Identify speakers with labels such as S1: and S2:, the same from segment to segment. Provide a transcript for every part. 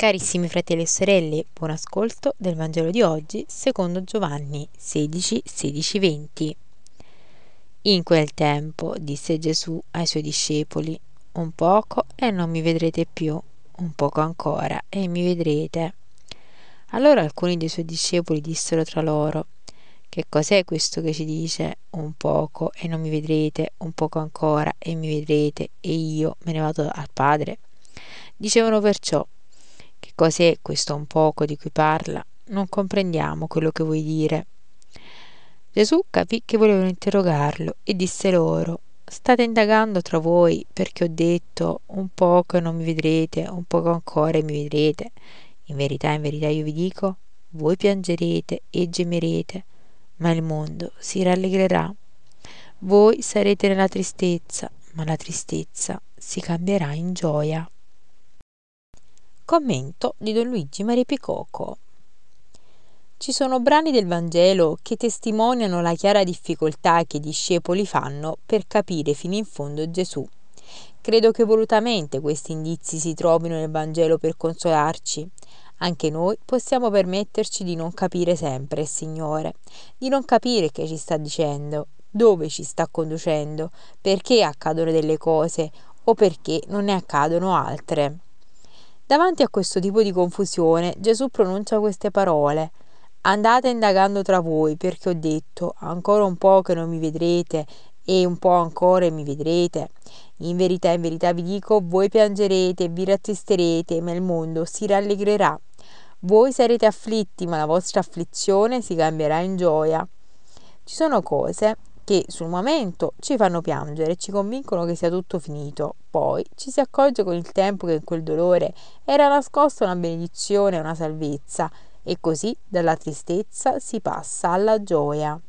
S1: Carissimi fratelli e sorelle, buon ascolto del Vangelo di oggi secondo Giovanni 16, 16, 20. In quel tempo disse Gesù ai suoi discepoli, un poco e non mi vedrete più, un poco ancora e mi vedrete. Allora alcuni dei suoi discepoli dissero tra loro, che cos'è questo che ci dice un poco e non mi vedrete, un poco ancora e mi vedrete e io me ne vado al Padre? Dicevano perciò, ecco questo un poco di cui parla non comprendiamo quello che vuoi dire. Gesù capì che volevano interrogarlo e disse loro State indagando tra voi perché ho detto un poco e non mi vedrete, un poco ancora e mi vedrete. In verità, in verità io vi dico, voi piangerete e gemerete, ma il mondo si rallegrerà. Voi sarete nella tristezza, ma la tristezza si cambierà in gioia. Commento di Don Luigi Maria Maripicoco. Ci sono brani del Vangelo che testimoniano la chiara difficoltà che i discepoli fanno per capire fino in fondo Gesù. Credo che volutamente questi indizi si trovino nel Vangelo per consolarci. Anche noi possiamo permetterci di non capire sempre, Signore, di non capire che ci sta dicendo, dove ci sta conducendo, perché accadono delle cose o perché non ne accadono altre. Davanti a questo tipo di confusione Gesù pronuncia queste parole. Andate indagando tra voi perché ho detto ancora un po' che non mi vedrete e un po' ancora e mi vedrete. In verità, in verità vi dico, voi piangerete, vi rattristerete, ma il mondo si rallegrerà. Voi sarete afflitti, ma la vostra afflizione si cambierà in gioia. Ci sono cose che sul momento ci fanno piangere, ci convincono che sia tutto finito, poi ci si accorge con il tempo che in quel dolore era nascosta una benedizione, una salvezza, e così dalla tristezza si passa alla gioia.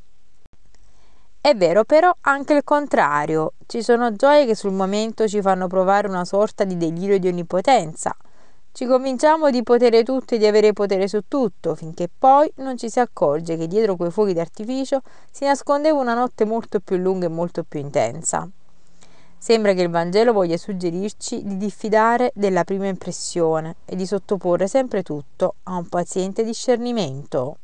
S1: È vero però anche il contrario, ci sono gioie che sul momento ci fanno provare una sorta di delirio di onnipotenza, ci convinciamo di potere tutto e di avere potere su tutto, finché poi non ci si accorge che dietro quei fuochi d'artificio si nascondeva una notte molto più lunga e molto più intensa. Sembra che il Vangelo voglia suggerirci di diffidare della prima impressione e di sottoporre sempre tutto a un paziente discernimento.